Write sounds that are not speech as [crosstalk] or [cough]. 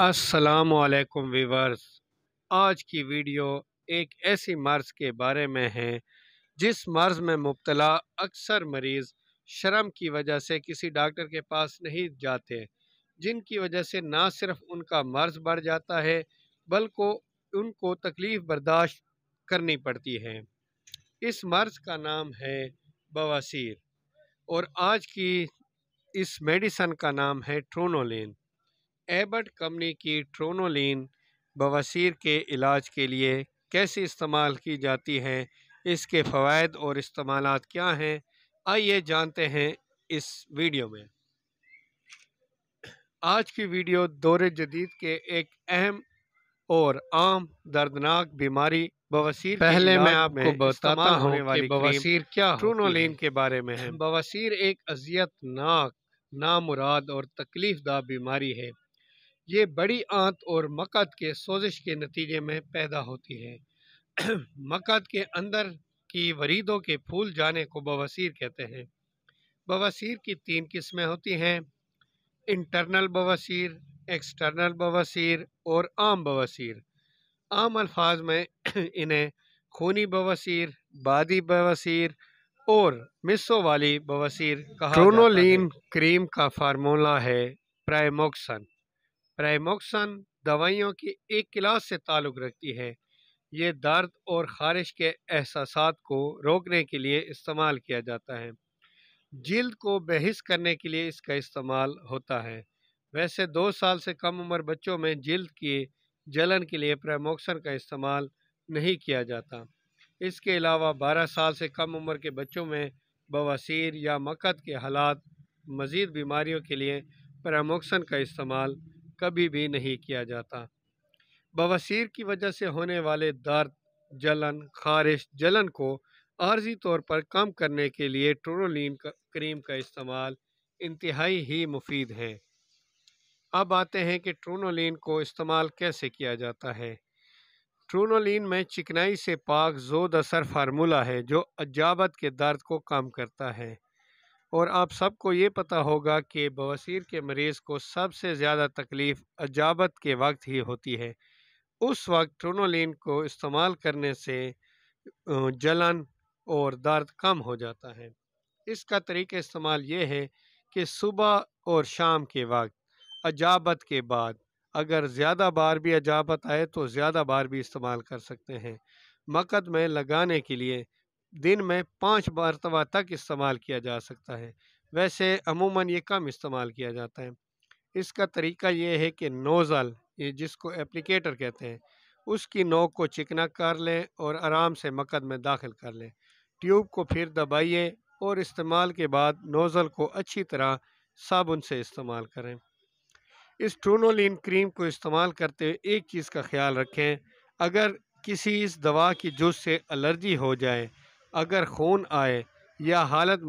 अस्सलाम वीवर्स आज की वीडियो एक ऐसी मर्ज़ के बारे में है जिस मर्ज़ में मुबतला अक्सर मरीज़ शर्म की वजह से किसी डॉक्टर के पास नहीं जाते जिनकी वजह से ना सिर्फ उनका मर्ज़ बढ़ जाता है बल्कि उनको तकलीफ़ बर्दाश्त करनी पड़ती है इस मर्ज़ का नाम है बवासीर और आज की इस मेडिसन का नाम है ट्रोनोलिन एबट कंपनी की ट्रोनोलिन बवासीर के इलाज के लिए कैसे इस्तेमाल की जाती है इसके फ़वाद और इस्तेमाल क्या हैं आइए जानते हैं इस वीडियो में आज की वीडियो दौरे जदीद के एक अहम और आम दर्दनाक बीमारी बवासीर पहले मैं आपको बताता हूँ बवासीर क्या ट्रोनोलिन के बारे में है बवासीर एक अजियतनाक नामुराद और तकलीफ दा बीमारी है ये बड़ी आंत और मकद के सोजिश के नतीजे में पैदा होती है [clears throat] मकद के अंदर की वरीदों के फूल जाने को बवासीर कहते हैं बवासीर की तीन किस्में होती हैं इंटरनल बवासीर एक्सटर्नल बवासीर और आम बवासीर आम अल्फाज में [clears throat] इन्हें खूनी बवासीर बादी बवासीर और मिसो वाली बवासीर कहा क्रीम का फार्मूला है प्राइमोक्सन प्राइमोक्सन दवाइयों की एक क्लास से ताल्लुक़ रखती है ये दर्द और ख़ारिश के एहसास को रोकने के लिए इस्तेमाल किया जाता है जल्द को बहस करने के लिए इसका इस्तेमाल होता है वैसे दो साल से कम उम्र बच्चों में जल्द की जलन के लिए प्रेमोक्सन का इस्तेमाल नहीं किया जाता इसके अलावा बारह साल से कम उम्र के बच्चों में बवासीर या मकद के हालात मज़ीद बीमारियों के लिए प्रेमोक्सन का इस्तेमाल कभी भी नहीं किया जाता बवासीर की वजह से होने वाले दर्द जलन खारिश जलन को आर्जी तौर पर कम करने के लिए ट्रोलिन क्रीम का इस्तेमाल इंतहाई ही मुफीद है अब आते हैं कि ट्रोनोलिन को इस्तेमाल कैसे किया जाता है ट्रोनोलिन में चिकनाई से पाक जोद असर फार्मूला है जो अजाबत के दर्द को कम करता है और आप सबको ये पता होगा कि बवासीर के मरीज़ को सबसे ज़्यादा तकलीफ़ अजाबत के वक्त ही होती है उस वक्त ट्रोनोलिन को इस्तेमाल करने से जलन और दर्द कम हो जाता है इसका तरीका इस्तेमाल ये है कि सुबह और शाम के वक्त अजाबत के बाद अगर ज़्यादा बार भी अजाबत आए तो ज़्यादा बार भी इस्तेमाल कर सकते हैं मकद में लगाने के लिए दिन में पाँच मरतबा तक इस्तेमाल किया जा सकता है वैसे अमूमन ये कम इस्तेमाल किया जाता है इसका तरीका ये है कि नोज़ल ये जिसको एप्लीकेटर कहते हैं उसकी नोक को चिकना कर लें और आराम से मकद में दाखिल कर लें ट्यूब को फिर दबाइए और इस्तेमाल के बाद नोज़ल को अच्छी तरह साबुन से इस्तेमाल करें इस ट्रोनोलिन क्रीम को इस्तेमाल करते हुए एक चीज़ का ख्याल रखें अगर किसी इस दवा की जूस से एलर्जी हो जाए अगर खून आए या हालत